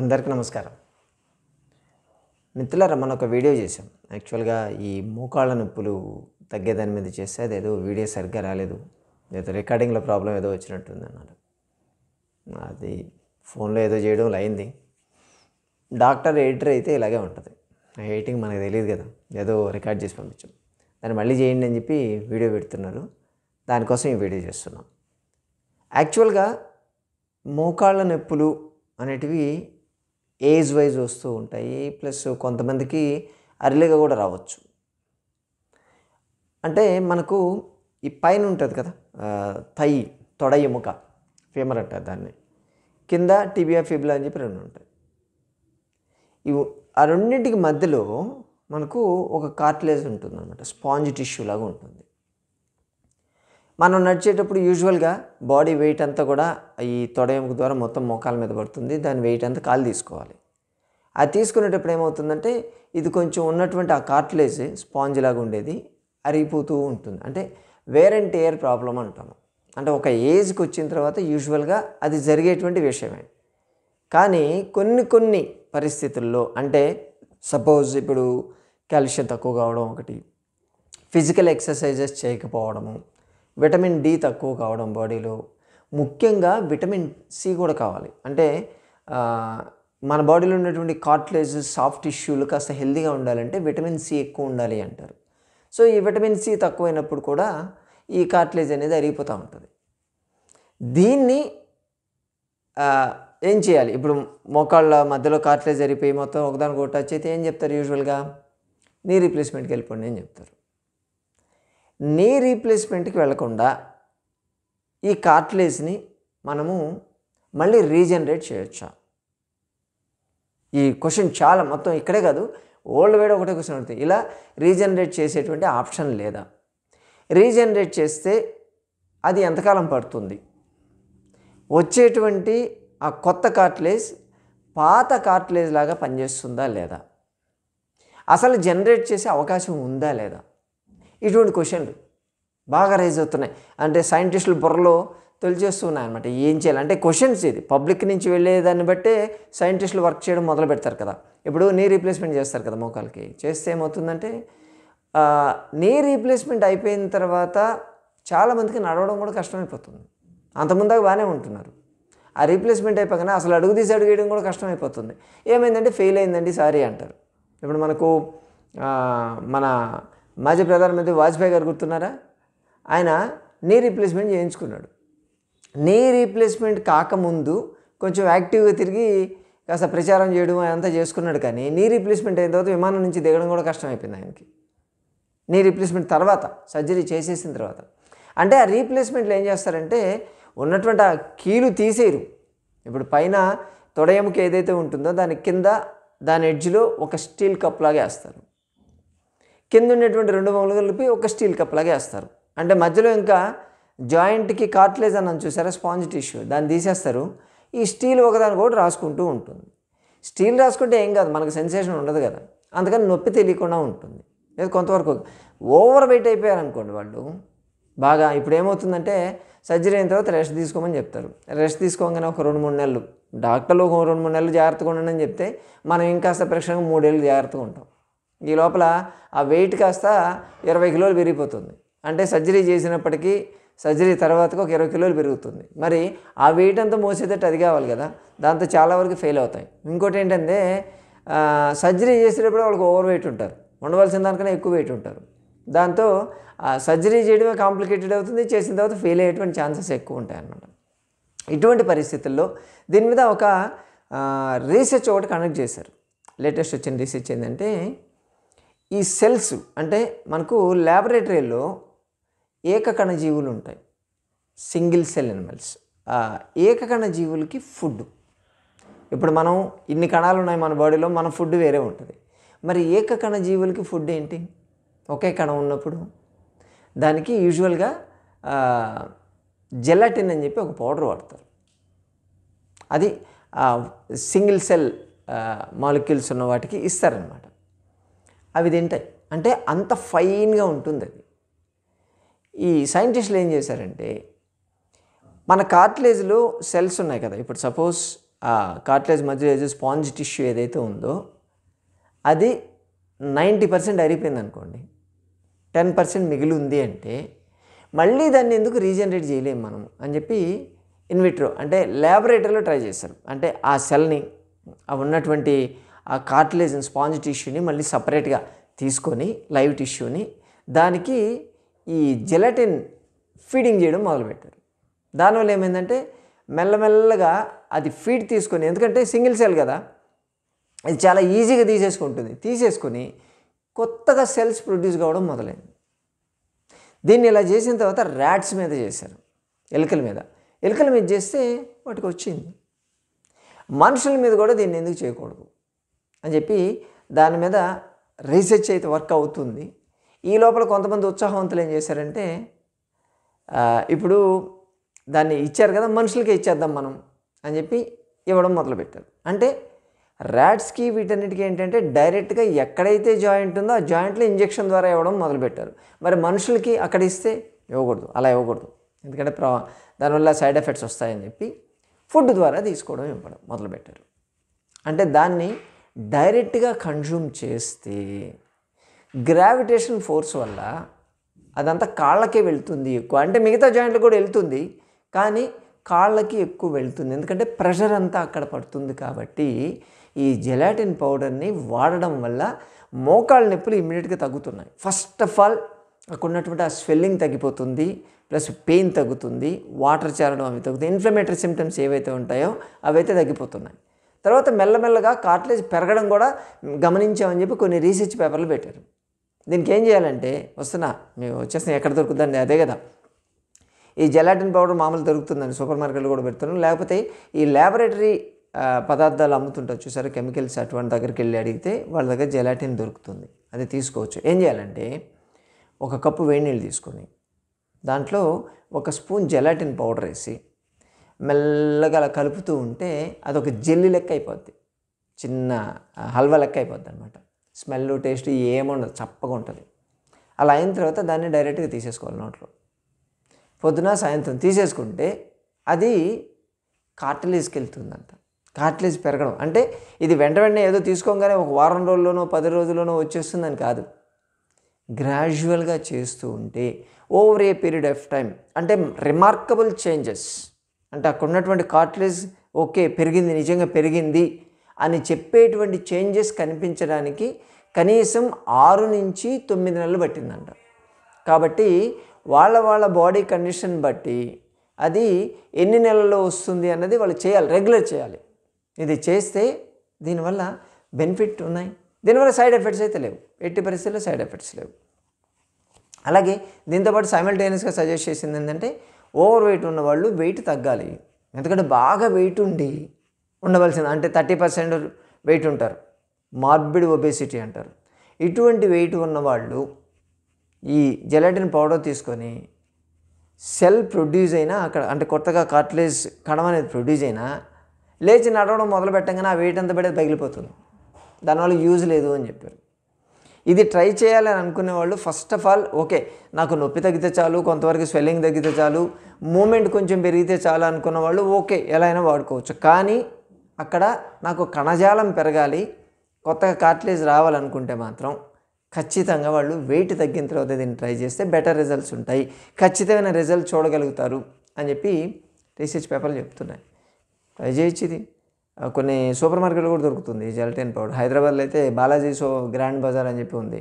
అందరికీ నమస్కారం మిత్రులారా మనం ఒక వీడియో చేసాం యాక్చువల్గా ఈ మోకాళ్ళ నొప్పులు తగ్గేదాని మీద చేస్తే అది ఏదో వీడియో సరిగ్గా రాలేదు లేదా రికార్డింగ్లో ప్రాబ్లం ఏదో వచ్చినట్టుంది అన్నారు అది ఫోన్లో ఏదో చేయడం అయింది డాక్టర్ ఎడిటర్ అయితే ఇలాగే ఉంటుంది ఎడిటింగ్ మనకు తెలియదు కదా ఏదో రికార్డ్ చేసి పంపించాం దాన్ని మళ్ళీ చేయండి అని చెప్పి వీడియో పెడుతున్నారు దానికోసం ఈ వీడియో చేస్తున్నాం యాక్చువల్గా మోకాళ్ళ నొప్పులు అనేటివి ఏజ్ వైజ్ వస్తూ ఉంటాయి ప్లస్ కొంతమందికి అర్లీగా కూడా రావచ్చు అంటే మనకు ఈ పైన ఉంటుంది కదా తై తొడ ఎముక ఫీమర్ అంటారు దాన్ని కింద టీబియా ఫిబులా అని చెప్పి రెండు ఉంటాయి ఇవి ఆ రెండింటికి మధ్యలో మనకు ఒక కార్టిలేజ్ ఉంటుంది అనమాట స్పాంజ్ టిష్యూ లాగా ఉంటుంది మనం నడిచేటప్పుడు యూజువల్గా బాడీ వెయిట్ అంతా కూడా ఈ తొడయం ద్వారా మొత్తం మోకాల మీద పడుతుంది దాని వెయిట్ అంతా కాలు తీసుకోవాలి అది తీసుకునేటప్పుడు ఏమవుతుందంటే ఇది కొంచెం ఉన్నటువంటి ఆ కార్ట్లేజ్ స్పాంజ్ లాగా ఉండేది అరిగిపోతూ ఉంటుంది అంటే వేర్ అండ్ టేర్ ప్రాబ్లం అంటాము అంటే ఒక ఏజ్కి వచ్చిన తర్వాత యూజువల్గా అది జరిగేటువంటి విషయమే కానీ కొన్ని కొన్ని పరిస్థితుల్లో అంటే సపోజ్ ఇప్పుడు కాల్షియం తక్కువ కావడం ఒకటి ఫిజికల్ ఎక్సర్సైజెస్ చేయకపోవడము విటమిన్ డి తక్కువ కావడం బాడీలో ముఖ్యంగా విటమిన్ సి కూడా కావాలి అంటే మన బాడీలో ఉన్నటువంటి కార్ట్లేజ్ సాఫ్ట్ టిష్యూలు కాస్త హెల్దీగా ఉండాలంటే విటమిన్ సి ఎక్కువ ఉండాలి అంటారు సో ఈ విటమిన్ సి తక్కువైనప్పుడు కూడా ఈ కార్ట్లేజ్ అనేది అరిగిపోతూ ఉంటుంది దీన్ని ఏం చేయాలి ఇప్పుడు మోకాళ్ళ మధ్యలో కార్ట్లేజ్ అరిపోయి మొత్తం ఒకదానికి ఒకటి వచ్చి అయితే ఏం చెప్తారు యూజువల్గా నీ రీప్లేస్మెంట్కి వెళ్ళిపోండి అని చెప్తారు నీ రీప్లేస్మెంట్కి వెళ్లకుండా ఈ కార్ట్లేజ్ని మనము మళ్ళీ రీజనరేట్ చేయొచ్చు ఈ క్వశ్చన్ చాలా మొత్తం ఇక్కడే కాదు ఓల్డ్ వేడ్ ఒకటే క్వశ్చన్ అవుతుంది ఇలా రీజనరేట్ చేసేటువంటి ఆప్షన్ లేదా రీజనరేట్ చేస్తే అది ఎంతకాలం పడుతుంది వచ్చేటువంటి ఆ కొత్త కార్ట్లేజ్ పాత కార్ట్లేజ్ లాగా పనిచేస్తుందా లేదా అసలు జనరేట్ చేసే అవకాశం ఉందా లేదా ఇటువంటి క్వశ్చన్లు బాగా రైజ్ అవుతున్నాయి అంటే సైంటిస్టులు బుర్రలో చేస్తున్నాయి అనమాట ఏం చేయాలి అంటే క్వశ్చన్స్ ఇది పబ్లిక్ నుంచి వెళ్ళేదాన్ని బట్టే సైంటిస్టులు వర్క్ చేయడం మొదలు పెడతారు కదా ఇప్పుడు నీ రీప్లేస్మెంట్ చేస్తారు కదా మోకాలకి చేస్తే ఏమవుతుందంటే నీ రీప్లేస్మెంట్ అయిపోయిన తర్వాత చాలామందికి నడవడం కూడా కష్టమైపోతుంది అంతముందాక బాగానే ఉంటున్నారు ఆ రీప్లేస్మెంట్ అయిపోగానే అసలు అడుగు తీసి అడుగేయడం కూడా కష్టమైపోతుంది ఏమైందంటే ఫెయిల్ అయిందండి సారీ అంటారు ఇప్పుడు మనకు మన మాజీ ప్రధానమంత్రి వాజ్పేయి గారు గుర్తున్నారా ఆయన నీ రీప్లేస్మెంట్ చేయించుకున్నాడు నీ రీప్లేస్మెంట్ కాకముందు కొంచెం యాక్టివ్గా తిరిగి కాస్త ప్రచారం చేయడం అంతా చేసుకున్నాడు కానీ నీ రీప్లేస్మెంట్ అయిన తర్వాత విమానం నుంచి దిగడం కూడా కష్టమైపోయింది ఆయనకి నీ రీప్లేస్మెంట్ తర్వాత సర్జరీ చేసేసిన తర్వాత అంటే ఆ రీప్లేస్మెంట్లు ఏం చేస్తారంటే ఉన్నటువంటి ఆ కీలు తీసేయరు ఇప్పుడు పైన తొడయముకి ఏదైతే ఉంటుందో దాని కింద దాని ఎడ్జ్లో ఒక స్టీల్ కప్ లాగా వేస్తారు కింద ఉండేటువంటి రెండు బొమ్మలు కలిపి ఒక స్టీల్ కప్ వేస్తారు అంటే మధ్యలో ఇంకా జాయింట్కి కార్ట్లేజ్ అని చూసారా స్పాంజ్ టిష్యూ దాన్ని తీసేస్తారు ఈ స్టీల్ ఒకదాని కూడా రాసుకుంటూ ఉంటుంది స్టీల్ రాసుకుంటే ఏం కాదు మనకు సెన్సేషన్ ఉండదు కదా అందుకని నొప్పి తెలియకుండా ఉంటుంది లేదు కొంతవరకు ఓవర్ వెయిట్ అయిపోయారు అనుకోండి వాళ్ళు బాగా ఇప్పుడు ఏమవుతుందంటే సర్జరీ అయిన తర్వాత రెస్ట్ తీసుకోమని చెప్తారు రెస్ట్ తీసుకోగానే ఒక రెండు మూడు నెలలు డాక్టర్లు ఒక రెండు మూడు నెలలు జాగ్రత్తగా ఉండని చెప్తే మనం ఇంకాస్త ప్రేక్షణంగా మూడేళ్ళు జాగ్రత్తగా ఉంటాం ఈ లోపల ఆ వెయిట్ కాస్త ఇరవై కిలోలు పెరిగిపోతుంది అంటే సర్జరీ చేసినప్పటికీ సర్జరీ తర్వాతకు ఒక ఇరవై కిలోలు పెరుగుతుంది మరి ఆ వెయిట్ అంతా మోసేటట్టు అది కావాలి కదా దాంతో చాలా వరకు ఫెయిల్ అవుతాయి ఇంకోటి ఏంటంటే సర్జరీ చేసేటప్పుడు వాళ్ళకి ఓవర్ వెయిట్ ఉంటారు ఉండవలసిన దానికన్నా ఎక్కువ వెయిట్ ఉంటారు దాంతో సర్జరీ చేయడమే కాంప్లికేటెడ్ అవుతుంది చేసిన తర్వాత ఫెయిల్ అయ్యేటువంటి ఛాన్సెస్ ఎక్కువ ఉంటాయి అన్నమాట ఇటువంటి పరిస్థితుల్లో దీని మీద ఒక రీసెర్చ్ ఒకటి కండక్ట్ చేశారు లేటెస్ట్ వచ్చిన రీసెర్చ్ ఏంటంటే ఈ సెల్స్ అంటే మనకు ల్యాబొరేటరీలో ఏకకణ జీవులు ఉంటాయి సింగిల్ సెల్ ఎనిమల్స్ ఏకకణ జీవులకి ఫుడ్ ఇప్పుడు మనం ఇన్ని కణాలు ఉన్నాయి మన బాడీలో మన ఫుడ్ వేరే ఉంటుంది మరి ఏకకణ జీవులకి ఫుడ్ ఏంటి ఒకే కణం ఉన్నప్పుడు దానికి యూజువల్గా జెలాటిన్ అని చెప్పి ఒక పౌడర్ వాడతారు అది సింగిల్ సెల్ మాలిక్యూల్స్ ఉన్న వాటికి ఇస్తారనమాట అవి తింటాయి అంటే అంత ఫైన్గా ఉంటుంది అది ఈ సైంటిస్టులు ఏం చేశారంటే మన కార్ట్లేజ్లో సెల్స్ ఉన్నాయి కదా ఇప్పుడు సపోజ్ ఆ కార్ట్లేజ్ మధ్యలో స్పాంజ్ టిష్యూ ఏదైతే ఉందో అది నైంటీ పర్సెంట్ అరిపోయింది అనుకోండి టెన్ పర్సెంట్ మిగిలి ఉంది అంటే మళ్ళీ దాన్ని ఎందుకు రీజనరేట్ చేయలేము మనం అని చెప్పి ఇన్విట్రో అంటే ల్యాబొరేటరీలో ట్రై చేస్తారు అంటే ఆ సెల్ని ఉన్నటువంటి ఆ కార్టిలేజన్ స్పాంజ్ టిష్యూని మళ్ళీ సపరేట్గా తీసుకొని లైవ్ టిష్యూని దానికి ఈ జెలటిన్ ఫీడింగ్ చేయడం మొదలుపెట్టారు దానివల్ల ఏమైందంటే మెల్లమెల్లగా అది ఫీడ్ తీసుకొని ఎందుకంటే సింగిల్ సెల్ కదా ఇది చాలా ఈజీగా తీసేసుకుంటుంది తీసేసుకొని కొత్తగా సెల్స్ ప్రొడ్యూస్ కావడం మొదలైంది దీన్ని ఇలా చేసిన తర్వాత ర్యాట్స్ మీద చేశారు ఎలుకల మీద ఎలుకల మీద చేస్తే వాటికి వచ్చింది మనుషుల మీద కూడా దీన్ని ఎందుకు చేయకూడదు అని చెప్పి దాని మీద రీసెర్చ్ అయితే వర్క్ అవుతుంది ఈ లోపల కొంతమంది ఉత్సాహవంతులు ఏం చేశారంటే ఇప్పుడు దాన్ని ఇచ్చారు కదా మనుషులకే ఇచ్చేద్దాం మనం అని చెప్పి ఇవ్వడం మొదలుపెట్టారు అంటే ర్యాట్స్కి వీటన్నిటికీ ఏంటంటే డైరెక్ట్గా ఎక్కడైతే జాయింట్ ఉందో ఆ జాయింట్లో ఇంజెక్షన్ ద్వారా ఇవ్వడం మొదలుపెట్టారు మరి మనుషులకి అక్కడ ఇస్తే ఇవ్వకూడదు అలా ఇవ్వకూడదు ఎందుకంటే ప్రా దానివల్ల సైడ్ ఎఫెక్ట్స్ వస్తాయని చెప్పి ఫుడ్ ద్వారా తీసుకోవడం ఇవ్వడం మొదలుపెట్టారు అంటే దాన్ని డైరెక్ట్గా కన్జ్యూమ్ చేస్తే గ్రావిటేషన్ ఫోర్స్ వల్ల అదంతా కాళ్ళకే వెళ్తుంది ఎక్కువ అంటే మిగతా జాయింట్లు కూడా వెళ్తుంది కానీ కాళ్ళకి ఎక్కువ వెళ్తుంది ఎందుకంటే ప్రెషర్ అంతా అక్కడ పడుతుంది కాబట్టి ఈ జెలాటిన్ పౌడర్ని వాడడం వల్ల మోకాళ్ళ నొప్పులు ఇమ్మీడియట్గా తగ్గుతున్నాయి ఫస్ట్ ఆఫ్ ఆల్ అక్కడ ఉన్నటువంటి ఆ స్వెల్లింగ్ తగ్గిపోతుంది ప్లస్ పెయిన్ తగ్గుతుంది వాటర్ చేరడం అవి తగ్గుతుంది ఇన్ఫ్లమేటరీ సిమ్టమ్స్ ఏవైతే ఉంటాయో అవైతే తగ్గిపోతున్నాయి తర్వాత మెల్లమెల్లగా కార్టిలేజ్ పెరగడం కూడా గమనించామని చెప్పి కొన్ని రీసెర్చ్ పేపర్లు పెట్టారు దీనికి ఏం చేయాలంటే వస్తున్నా మేము వచ్చేస్తాం ఎక్కడ దొరుకుతుందండి అదే కదా ఈ జెలాటిన్ పౌడర్ మామూలు దొరుకుతుందండి సూపర్ మార్కెట్లో కూడా పెడుతున్నాం లేకపోతే ఈ ల్యాబొరేటరీ పదార్థాలు అమ్ముతుంటారు చూసారు కెమికల్స్ అటువంటి దగ్గరికి వెళ్ళి అడిగితే వాళ్ళ దగ్గర జెలాటిన్ దొరుకుతుంది అది తీసుకోవచ్చు ఏం చేయాలంటే ఒక కప్పు వేడి నీళ్ళు తీసుకొని దాంట్లో ఒక స్పూన్ జెలాటిన్ పౌడర్ వేసి మెల్లగా అలా కలుపుతూ ఉంటే అదొక జెల్లి లెక్క అయిపోద్ది చిన్న హల్వా లెక్క అయిపోద్ది అనమాట స్మెల్ టేస్ట్ ఏముండదు చప్పగా ఉంటుంది అలా అయిన తర్వాత దాన్ని డైరెక్ట్గా తీసేసుకోవాలి నోట్లో పొద్దున సాయంత్రం తీసేసుకుంటే అది కార్టిలేజ్కి వెళ్తుందంట కార్టిలేజ్ పెరగడం అంటే ఇది వెంట వెంటనే ఏదో తీసుకోగానే ఒక వారం రోజుల్లోనో పది రోజుల్లోనో వచ్చేస్తుందని కాదు గ్రాడ్యువల్గా చేస్తూ ఉంటే over a period of time అంటే రిమార్కబుల్ చేంజెస్ అంటే అక్కడ ఉన్నటువంటి కార్టిలేజ్ ఓకే పెరిగింది నిజంగా పెరిగింది అని చెప్పేటువంటి చేంజెస్ కనిపించడానికి కనీసం ఆరు నుంచి తొమ్మిది నెలలు పట్టిందంట కాబట్టి వాళ్ళ వాళ్ళ బాడీ కండిషన్ బట్టి అది ఎన్ని నెలల్లో వస్తుంది అన్నది వాళ్ళు చేయాలి రెగ్యులర్ చేయాలి ఇది చేస్తే దీనివల్ల బెనిఫిట్ ఉన్నాయి దీనివల్ల సైడ్ ఎఫెక్ట్స్ అయితే లేవు ఎట్టి పరిస్థితుల్లో సైడ్ ఎఫెక్ట్స్ లేవు అలాగే దీంతోపాటు సైమల్టేనియస్గా సజెస్ట్ చేసింది ఏంటంటే ఓవర్ వెయిట్ ఉన్నవాళ్ళు వెయిట్ తగ్గాలి ఎందుకంటే బాగా వెయిట్ ఉండి ఉండవలసింది అంటే థర్టీ పర్సెంట్ వెయిట్ ఉంటారు మార్బిడ్ ఒబేసిటీ అంటారు ఇటువంటి వెయిట్ ఉన్నవాళ్ళు ఈ జెలటిన్ పౌడర్ తీసుకొని సెల్ ప్రొడ్యూస్ అయినా అక్కడ అంటే కొత్తగా కార్ట్లేజ్ కణం అనేది ప్రొడ్యూస్ అయినా లేచి నడవడం మొదలు పెట్టంగానే ఆ వెయిట్ అంతా పడేది పగిలిపోతుంది దానివల్ల యూజ్ లేదు అని చెప్పారు ఇది ట్రై చేయాలని అనుకునే వాళ్ళు ఫస్ట్ ఆఫ్ ఆల్ ఓకే నాకు నొప్పి తగ్గితే చాలు కొంతవరకు స్వెల్లింగ్ తగ్గితే చాలు మూమెంట్ కొంచెం పెరిగితే చాలు అనుకున్న వాళ్ళు ఓకే ఎలా అయినా వాడుకోవచ్చు కానీ అక్కడ నాకు కణజాలం పెరగాలి కొత్తగా కార్ట్లేజ్ రావాలనుకుంటే మాత్రం ఖచ్చితంగా వాళ్ళు వెయిట్ తగ్గిన తర్వాత దీన్ని ట్రై చేస్తే బెటర్ రిజల్ట్స్ ఉంటాయి ఖచ్చితమైన రిజల్ట్ చూడగలుగుతారు అని చెప్పి రీసెర్చ్ పేపర్లు చెప్తున్నాయి ట్రై చేయొచ్చు ఇది కొన్ని సూపర్ మార్కెట్లు కూడా దొరుకుతుంది జెలటిన్ పౌడర్ హైదరాబాద్లో అయితే బాలాజీ సో గ్రాండ్ బజార్ అని చెప్పి ఉంది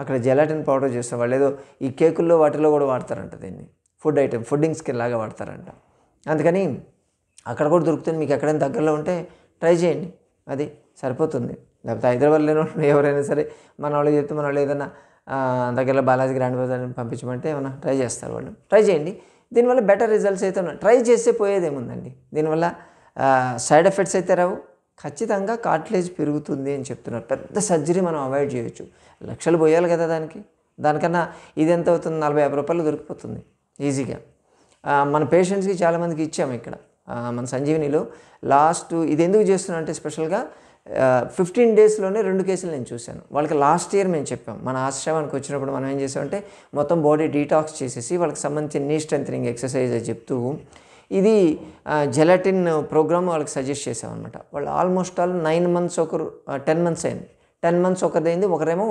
అక్కడ జెలటిన్ పౌడర్ చేస్తారు వాళ్ళు ఏదో ఈ కేకుల్లో వాటిలో కూడా వాడతారంట దీన్ని ఫుడ్ ఐటెం ఫుడ్డింగ్స్కి లాగా వాడతారంట అందుకని అక్కడ కూడా దొరుకుతుంది మీకు ఎక్కడైనా దగ్గరలో ఉంటే ట్రై చేయండి అది సరిపోతుంది లేకపోతే హైదరాబాద్ లేని ఎవరైనా సరే మన వాళ్ళు చెప్తే మన వాళ్ళు ఏదైనా దగ్గరలో బాలాజీ గ్రాండ్ బజార్ని పంపించమంటే ఏమన్నా ట్రై చేస్తారు వాళ్ళు ట్రై చేయండి దీనివల్ల బెటర్ రిజల్ట్స్ అయితే ఉన్నాయి ట్రై చేస్తే పోయేదేముందండి దీనివల్ల సైడ్ ఎఫెక్ట్స్ అయితే రావు ఖచ్చితంగా కార్టిలేజ్ పెరుగుతుంది అని చెప్తున్నారు పెద్ద సర్జరీ మనం అవాయిడ్ చేయొచ్చు లక్షలు పోయాలి కదా దానికి దానికన్నా ఇది ఎంత అవుతుంది నలభై యాభై రూపాయలు దొరికిపోతుంది ఈజీగా మన పేషెంట్స్కి చాలామందికి ఇచ్చాము ఇక్కడ మన సంజీవినిలో లాస్ట్ ఇది ఎందుకు చేస్తున్నా అంటే స్పెషల్గా ఫిఫ్టీన్ డేస్లోనే రెండు కేసులు నేను చూశాను వాళ్ళకి లాస్ట్ ఇయర్ మేము చెప్పాం మన ఆశ్రమానికి వచ్చినప్పుడు మనం ఏం చేసామంటే మొత్తం బాడీ డీటాక్స్ చేసేసి వాళ్ళకి సంబంధించిన నీ స్ట్రెంగ్ ఎక్సర్సైజ్ చెప్తూ ఇది జెలటిన్ ప్రోగ్రామ్ వాళ్ళకి సజెస్ట్ చేసామన్నమాట వాళ్ళు ఆల్మోస్ట్ ఆల్ నైన్ మంత్స్ ఒకరు టెన్ మంత్స్ అయింది టెన్ మంత్స్ ఒకరిదైంది ఒకరేమో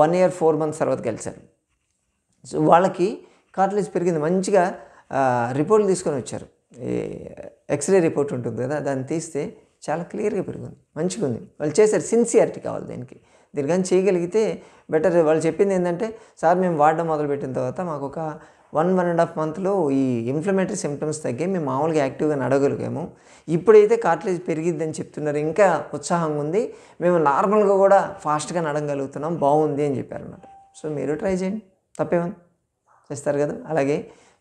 వన్ ఇయర్ ఫోర్ మంత్స్ తర్వాత గెలిచారు సో వాళ్ళకి కార్టిలేజ్ పెరిగింది మంచిగా రిపోర్ట్లు తీసుకొని వచ్చారు ఎక్స్రే రిపోర్ట్ ఉంటుంది కదా దాన్ని తీస్తే చాలా క్లియర్గా పెరిగింది మంచిగా ఉంది వాళ్ళు చేశారు సిన్సియారిటీ కావాలి దీనికి దీనికని చేయగలిగితే బెటర్ వాళ్ళు చెప్పింది ఏంటంటే సార్ మేము వాడడం మొదలుపెట్టిన తర్వాత మాకు ఒక వన్ వన్ అండ్ హాఫ్ మంత్లో ఈ ఇన్ఫ్లమేటరీ సిమ్టమ్స్ తగ్గి మేము మామూలుగా యాక్టివ్గా నడగలిగాము ఇప్పుడైతే కార్టిలేజ్ పెరిగిద్దని చెప్తున్నారు ఇంకా ఉత్సాహంగా ఉంది మేము నార్మల్గా కూడా ఫాస్ట్గా నడగలుగుతున్నాం బాగుంది అని చెప్పారన్నమాట సో మీరు ట్రై చేయండి తప్పేమని చేస్తారు కదా అలాగే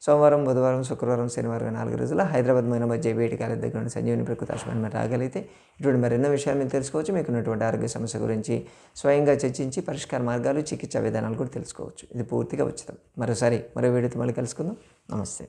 సోమవారం బుధవారం శుక్రవారం శనివారం నాలుగు రోజుల హైదరాబాద్ మైనాబాద్ జేబీఐటి కాలేజ్ దగ్గర నుండి సంజీవని ప్రకృతి ఆశ్రమం రాగలిగితే ఇటువంటి మరెన్నో విషయాలు మీరు తెలుసుకోవచ్చు మీకు ఉన్నటువంటి ఆరోగ్య సమస్య గురించి స్వయంగా చర్చించి పరిష్కార మార్గాలు చికిత్సా విధానాలు కూడా తెలుసుకోవచ్చు ఇది పూర్తిగా ఉచితం మరోసారి మరో వీడియోతో మళ్ళీ కలుసుకుందాం నమస్తే